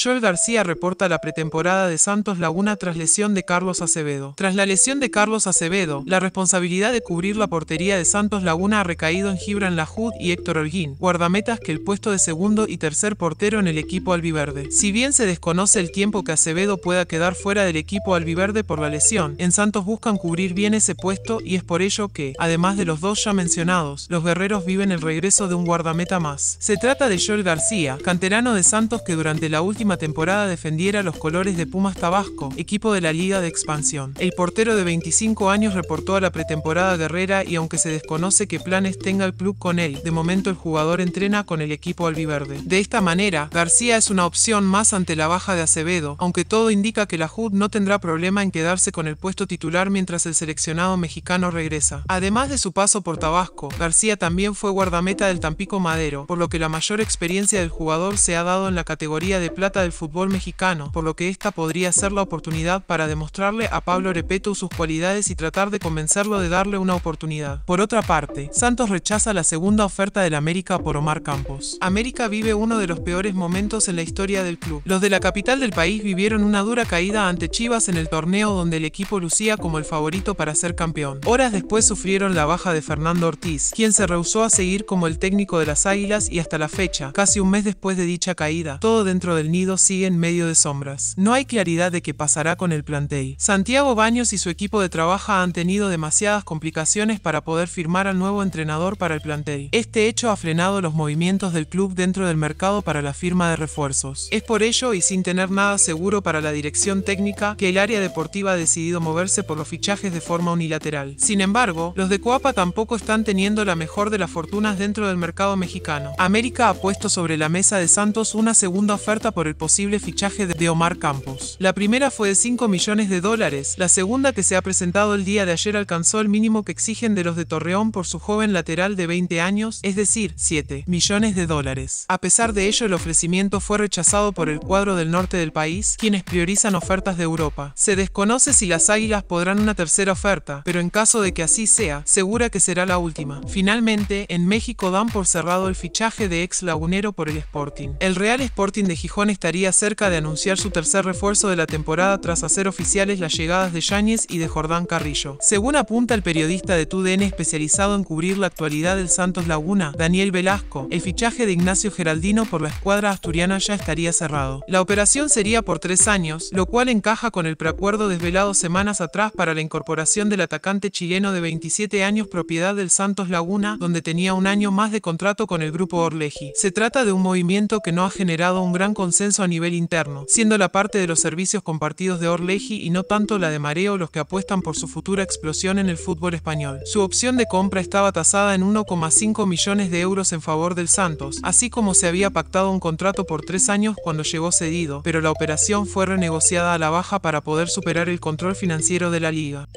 Joel García reporta la pretemporada de Santos Laguna tras lesión de Carlos Acevedo. Tras la lesión de Carlos Acevedo, la responsabilidad de cubrir la portería de Santos Laguna ha recaído en Gibran Lajud y Héctor Holguín, guardametas que el puesto de segundo y tercer portero en el equipo albiverde. Si bien se desconoce el tiempo que Acevedo pueda quedar fuera del equipo albiverde por la lesión, en Santos buscan cubrir bien ese puesto y es por ello que, además de los dos ya mencionados, los guerreros viven el regreso de un guardameta más. Se trata de Joel García, canterano de Santos que durante la última temporada defendiera los colores de Pumas Tabasco, equipo de la Liga de Expansión. El portero de 25 años reportó a la pretemporada guerrera y aunque se desconoce qué planes tenga el club con él, de momento el jugador entrena con el equipo albiverde. De esta manera, García es una opción más ante la baja de Acevedo, aunque todo indica que la HUD no tendrá problema en quedarse con el puesto titular mientras el seleccionado mexicano regresa. Además de su paso por Tabasco, García también fue guardameta del Tampico Madero, por lo que la mayor experiencia del jugador se ha dado en la categoría de plata del fútbol mexicano, por lo que esta podría ser la oportunidad para demostrarle a Pablo Repeto sus cualidades y tratar de convencerlo de darle una oportunidad. Por otra parte, Santos rechaza la segunda oferta del América por Omar Campos. América vive uno de los peores momentos en la historia del club. Los de la capital del país vivieron una dura caída ante Chivas en el torneo donde el equipo lucía como el favorito para ser campeón. Horas después sufrieron la baja de Fernando Ortiz, quien se rehusó a seguir como el técnico de las Águilas y hasta la fecha, casi un mes después de dicha caída, todo dentro del nido sigue en medio de sombras. No hay claridad de qué pasará con el plantel. Santiago Baños y su equipo de trabajo han tenido demasiadas complicaciones para poder firmar al nuevo entrenador para el plantel. Este hecho ha frenado los movimientos del club dentro del mercado para la firma de refuerzos. Es por ello, y sin tener nada seguro para la dirección técnica, que el área deportiva ha decidido moverse por los fichajes de forma unilateral. Sin embargo, los de Coapa tampoco están teniendo la mejor de las fortunas dentro del mercado mexicano. América ha puesto sobre la mesa de Santos una segunda oferta por el el posible fichaje de Omar Campos. La primera fue de 5 millones de dólares, la segunda que se ha presentado el día de ayer alcanzó el mínimo que exigen de los de Torreón por su joven lateral de 20 años, es decir, 7 millones de dólares. A pesar de ello, el ofrecimiento fue rechazado por el cuadro del norte del país, quienes priorizan ofertas de Europa. Se desconoce si las Águilas podrán una tercera oferta, pero en caso de que así sea, segura que será la última. Finalmente, en México dan por cerrado el fichaje de ex lagunero por el Sporting. El Real Sporting de Gijón estaría cerca de anunciar su tercer refuerzo de la temporada tras hacer oficiales las llegadas de Yáñez y de Jordán Carrillo. Según apunta el periodista de TUDN especializado en cubrir la actualidad del Santos Laguna, Daniel Velasco, el fichaje de Ignacio Geraldino por la escuadra asturiana ya estaría cerrado. La operación sería por tres años, lo cual encaja con el preacuerdo desvelado semanas atrás para la incorporación del atacante chileno de 27 años propiedad del Santos Laguna, donde tenía un año más de contrato con el grupo Orleji. Se trata de un movimiento que no ha generado un gran consenso a nivel interno, siendo la parte de los servicios compartidos de Orleji y no tanto la de Mareo los que apuestan por su futura explosión en el fútbol español. Su opción de compra estaba tasada en 1,5 millones de euros en favor del Santos, así como se había pactado un contrato por tres años cuando llegó cedido, pero la operación fue renegociada a la baja para poder superar el control financiero de la liga.